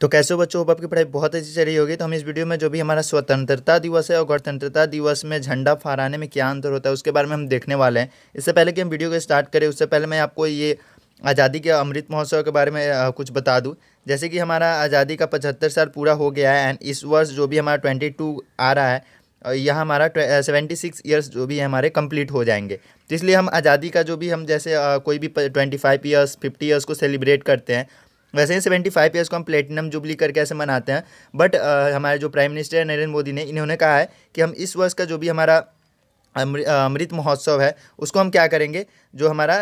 तो कैसे बच्चों होप आपकी पढ़ाई बहुत अच्छी चल रही होगी तो हम इस वीडियो में जो भी हमारा स्वतंत्रता दिवस है और गणतंत्रता दिवस में झंडा फहराने में क्या अंतर होता है उसके बारे में हम देखने वाले हैं इससे पहले कि हम वीडियो को स्टार्ट करें उससे पहले मैं आपको ये आज़ादी के अमृत महोत्सव के बारे में कुछ बता दूँ जैसे कि हमारा आज़ादी का पचहत्तर साल पूरा हो गया है एंड इस वर्ष जो भी हमारा ट्वेंटी टू आ रहा है यह हमारा सेवेंटी सिक्स ईयर्स जो भी है हमारे कंप्लीट हो जाएंगे तो इसलिए हम आज़ादी का जो भी हम जैसे कोई भी twenty five years fifty years को सेलिब्रेट करते हैं वैसे ही सेवेंटी फाइव ईयर्स को हम प्लेटिनम जुबली करके ऐसे मनाते हैं बट uh, हमारे जो प्राइम मिनिस्टर है नरेंद्र मोदी ने इन्होंने कहा है कि हम इस वर्ष का जो भी हमारा अमृत महोत्सव है उसको हम क्या करेंगे जो हमारा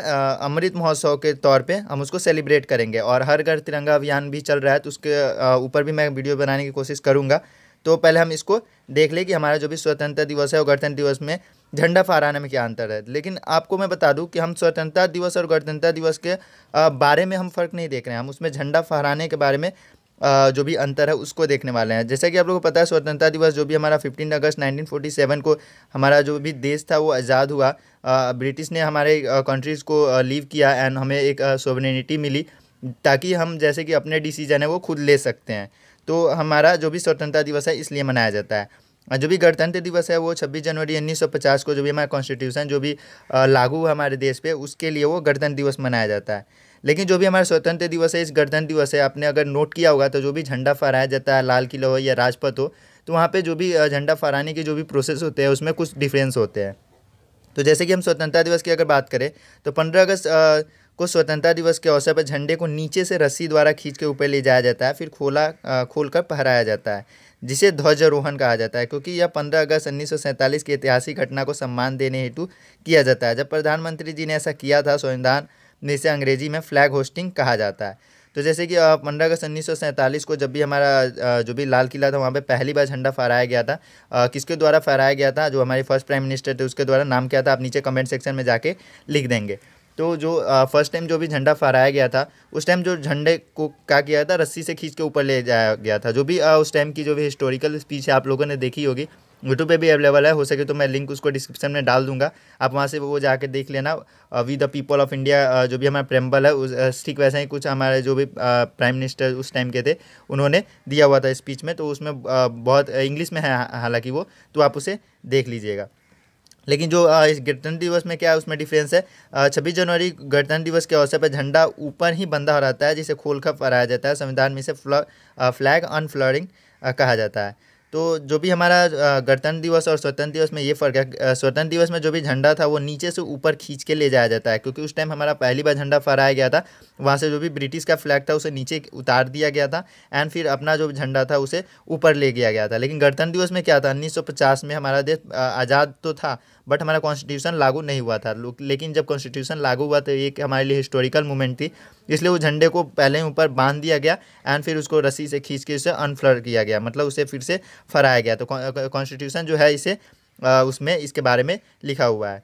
अमृत महोत्सव के तौर पे हम उसको सेलिब्रेट करेंगे और हर घर तिरंगा अभियान भी चल रहा है तो उसके ऊपर भी मैं वीडियो बनाने की कोशिश करूँगा तो पहले हम इसको देख लें कि हमारा जो भी स्वतंत्रता दिवस है और गणतंत्र दिवस में झंडा फहराने में क्या अंतर है लेकिन आपको मैं बता दूं कि हम स्वतंत्रता दिवस और गणतंत्रता दिवस के बारे में हम फ़र्क नहीं देख रहे हैं हम उसमें झंडा फहराने के बारे में जो भी अंतर है उसको देखने वाले हैं जैसा कि आप लोगों को पता है स्वतंत्रता दिवस जो भी हमारा 15 अगस्त 1947 को हमारा जो भी देश था वो आज़ाद हुआ ब्रिटिश ने हमारे कंट्रीज़ को लीव किया एंड हमें एक सोवनिटी मिली ताकि हम जैसे कि अपने डिसीजन है वो खुद ले सकते हैं तो हमारा जो भी स्वतंत्रता दिवस है इसलिए मनाया जाता है जो भी गणतंत्र दिवस है वो 26 जनवरी 1950 को जो भी हमारा कॉन्स्टिट्यूशन जो भी लागू हुआ हमारे देश पे उसके लिए वो गणतंत्र दिवस मनाया जाता है लेकिन जो भी हमारा स्वतंत्र दिवस है इस गणतंत्र दिवस है आपने अगर नोट किया होगा तो जो भी झंडा फहराया जाता है लाल किला हो या राजपथ हो तो वहाँ पर जो भी झंडा फहराने के जो भी प्रोसेस होते हैं उसमें कुछ डिफरेंस होते हैं तो जैसे कि हम स्वतंत्रता दिवस की अगर बात करें तो पंद्रह अगस्त को स्वतंत्रता दिवस के अवसर पर झंडे को नीचे से रस्सी द्वारा खींच के ऊपर ले जाया जाता है फिर खोला खोल कर फहराया जाता है जिसे ध्वजारोहण कहा जाता है क्योंकि यह 15 अगस्त उन्नीस की ऐतिहासिक घटना को सम्मान देने हेतु किया जाता है जब प्रधानमंत्री जी ने ऐसा किया था संविधान जिसे अंग्रेजी में फ्लैग होस्टिंग कहा जाता है तो जैसे कि पंद्रह अगस्त उन्नीस को जब भी हमारा जो भी लाल किला था वहाँ पे पहली बार झंडा फहराया गया था किसके द्वारा फहराया गया था जो हमारे फर्स्ट प्राइम मिनिस्टर थे उसके द्वारा नाम क्या था आप नीचे कमेंट सेक्शन में जाके लिख देंगे तो जो फर्स्ट टाइम जो भी झंडा फहराया गया था उस टाइम जो झंडे को क्या किया था रस्सी से खींच के ऊपर ले जाया गया था जो भी आ, उस टाइम की जो भी हिस्टोरिकल स्पीच है आप लोगों ने देखी होगी यूट्यूब पे भी अवेलेबल है हो सके तो मैं लिंक उसको डिस्क्रिप्शन में डाल दूंगा आप वहाँ से वो जाकर देख लेना we the people of India जो भी हमारा प्रेम्बल है उस ठीक वैसा ही कुछ हमारे जो भी प्राइम मिनिस्टर उस टाइम के थे उन्होंने दिया हुआ था स्पीच में तो उसमें बहुत इंग्लिश में है हालांकि वो तो आप उसे देख लीजिएगा लेकिन जो इस गणतंत्र दिवस में क्या है उसमें डिफरेंस है छब्बीस जनवरी गणतंत्र दिवस के अवसर पर झंडा ऊपर ही बंधा हो रहता है जिसे खोलकर फहराया जाता है संविधान में इसे फ्लैग अनफ्लरिंग कहा जाता है तो जो भी हमारा गणतंत्र दिवस और स्वतंत्र दिवस में ये फ़र्क है स्वतंत्र दिवस में जो भी झंडा था वो नीचे से ऊपर खींच के ले जाया जाता है क्योंकि उस टाइम हमारा पहली बार झंडा फहराया गया था वहाँ से जो भी ब्रिटिश का फ्लैग था उसे नीचे उतार दिया गया था एंड फिर अपना जो झंडा था उसे ऊपर ले गया गया था लेकिन गणतंत्र दिवस में क्या था उन्नीस में हमारा देश आज़ाद तो था बट हमारा कॉन्स्टिट्यूशन लागू नहीं हुआ था लेकिन जब कॉन्स्टिट्यूशन लागू हुआ तो एक हमारे लिए हिस्टोरिकल मूवमेंट थी इसलिए वो झंडे को पहले ही ऊपर बांध दिया गया एंड फिर उसको रस्सी से खींच के उसे अनफ्लर किया गया मतलब उसे फिर से फहराया गया तो कॉन्स्टिट्यूशन जो है इसे उसमें इसके बारे में लिखा हुआ है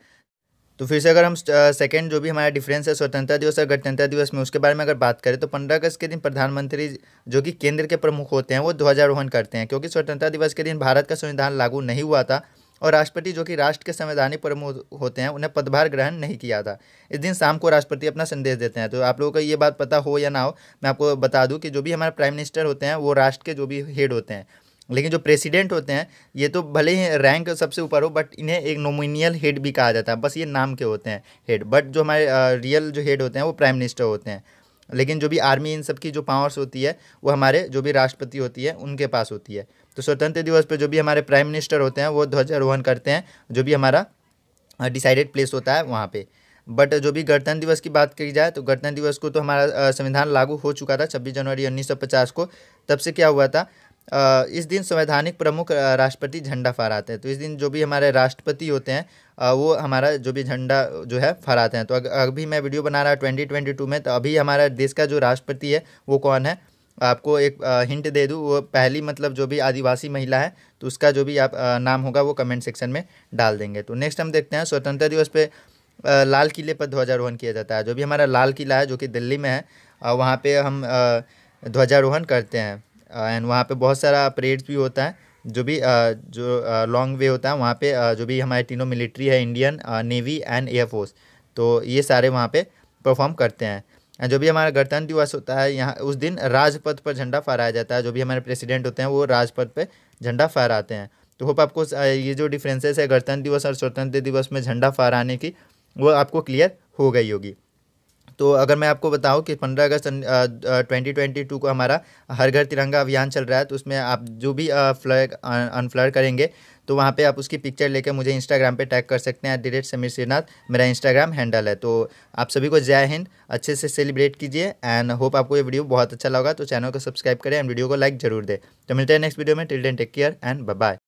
तो फिर से अगर हम सेकेंड जो भी हमारा डिफरेंस है स्वतंत्रता दिवस और गणतंत्र दिवस में उसके बारे में अगर बात करें तो पंद्रह अगस्त के दिन प्रधानमंत्री जो कि केंद्र के प्रमुख होते हैं वो ध्वजारोहण करते हैं क्योंकि स्वतंत्रता दिवस के दिन भारत का संविधान लागू नहीं हुआ था और राष्ट्रपति जो कि राष्ट्र के संवैधानिक प्रमुख होते हैं उन्हें पदभार ग्रहण नहीं किया था इस दिन शाम को राष्ट्रपति अपना संदेश देते हैं तो आप लोगों को ये बात पता हो या ना हो मैं आपको बता दूँ कि जो भी हमारे प्राइम मिनिस्टर होते हैं वो राष्ट्र के जो भी हेड होते हैं लेकिन जो प्रेसिडेंट होते हैं ये तो भले ही रैंक सबसे ऊपर हो बट इन्हें एक नोमिनियल हेड भी कहा जाता है बस ये नाम के होते हैं हेड बट जो हमारे रियल जो हेड होते हैं वो प्राइम मिनिस्टर होते हैं लेकिन जो भी आर्मी इन सब की जो पावर्स होती है वो हमारे जो भी राष्ट्रपति होती है उनके पास होती है तो स्वतंत्र दिवस पर जो भी हमारे प्राइम मिनिस्टर होते हैं वो ध्वजारोहण करते हैं जो भी हमारा डिसाइडेड प्लेस होता है वहाँ पर बट जो भी गणतंत्र दिवस की बात की जाए तो गणतंत्र दिवस को तो हमारा संविधान लागू हो चुका था 26 जनवरी 1950 को तब से क्या हुआ था इस दिन संवैधानिक प्रमुख राष्ट्रपति झंडा फहराते हैं तो इस दिन जो भी हमारे राष्ट्रपति होते हैं वो हमारा जो भी झंडा जो है फहराते हैं तो अभी मैं वीडियो बना रहा ट्वेंटी ट्वेंटी टू में तो अभी हमारा देश का जो राष्ट्रपति है वो कौन है आपको एक हिंट दे दूँ वो पहली मतलब जो भी आदिवासी महिला है तो उसका जो भी आप नाम होगा वो कमेंट सेक्शन में डाल देंगे तो नेक्स्ट हम देखते हैं स्वतंत्रता दिवस पे लाल किले पर ध्वजारोहण किया जाता है जो भी हमारा लाल किला है जो कि दिल्ली में है वहाँ पर हम ध्वजारोहण करते हैं एंड वहाँ पे बहुत सारा परेड्स भी होता है जो भी जो लॉन्ग वे होता है वहाँ पे जो भी हमारे तीनों मिलिट्री है इंडियन नेवी एंड एयरफोर्स तो ये सारे वहाँ पे परफॉर्म करते हैं एंड जो भी हमारा गणतंत्र दिवस होता है यहाँ उस दिन राजपथ पर झंडा फहराया जाता है जो भी हमारे प्रेसिडेंट होते हैं वो राजपथ पर झंडा फहराते हैं तो होप आपको ये जो डिफ्रेंसेस है गणतंत्र दिवस और स्वतंत्र दिवस में झंडा फहराने की वो आपको क्लियर हो गई होगी तो अगर मैं आपको बताऊँ कि पंद्रह अगस्त ट्वेंटी ट्वेंटी टू को हमारा हर घर तिरंगा अभियान चल रहा है तो उसमें आप जो भी फ्लैग अनफ्लर करेंगे तो वहाँ पे आप उसकी पिक्चर लेकर मुझे इंस्टाग्राम पे टैग कर सकते हैं एट समीर श्रीनाथ मेरा इंस्टाग्राम हैंडल है तो आप सभी को जय हिंद अच्छे से सेलिब्रेट कीजिए एंड होप आपको ये वीडियो बहुत अच्छा लगा तो चैनल को सब्सक्राइब करें एंड वीडियो को लाइक जरूर दें तो मिलते हैं नेक्स्ट वीडियो में till then take care and bye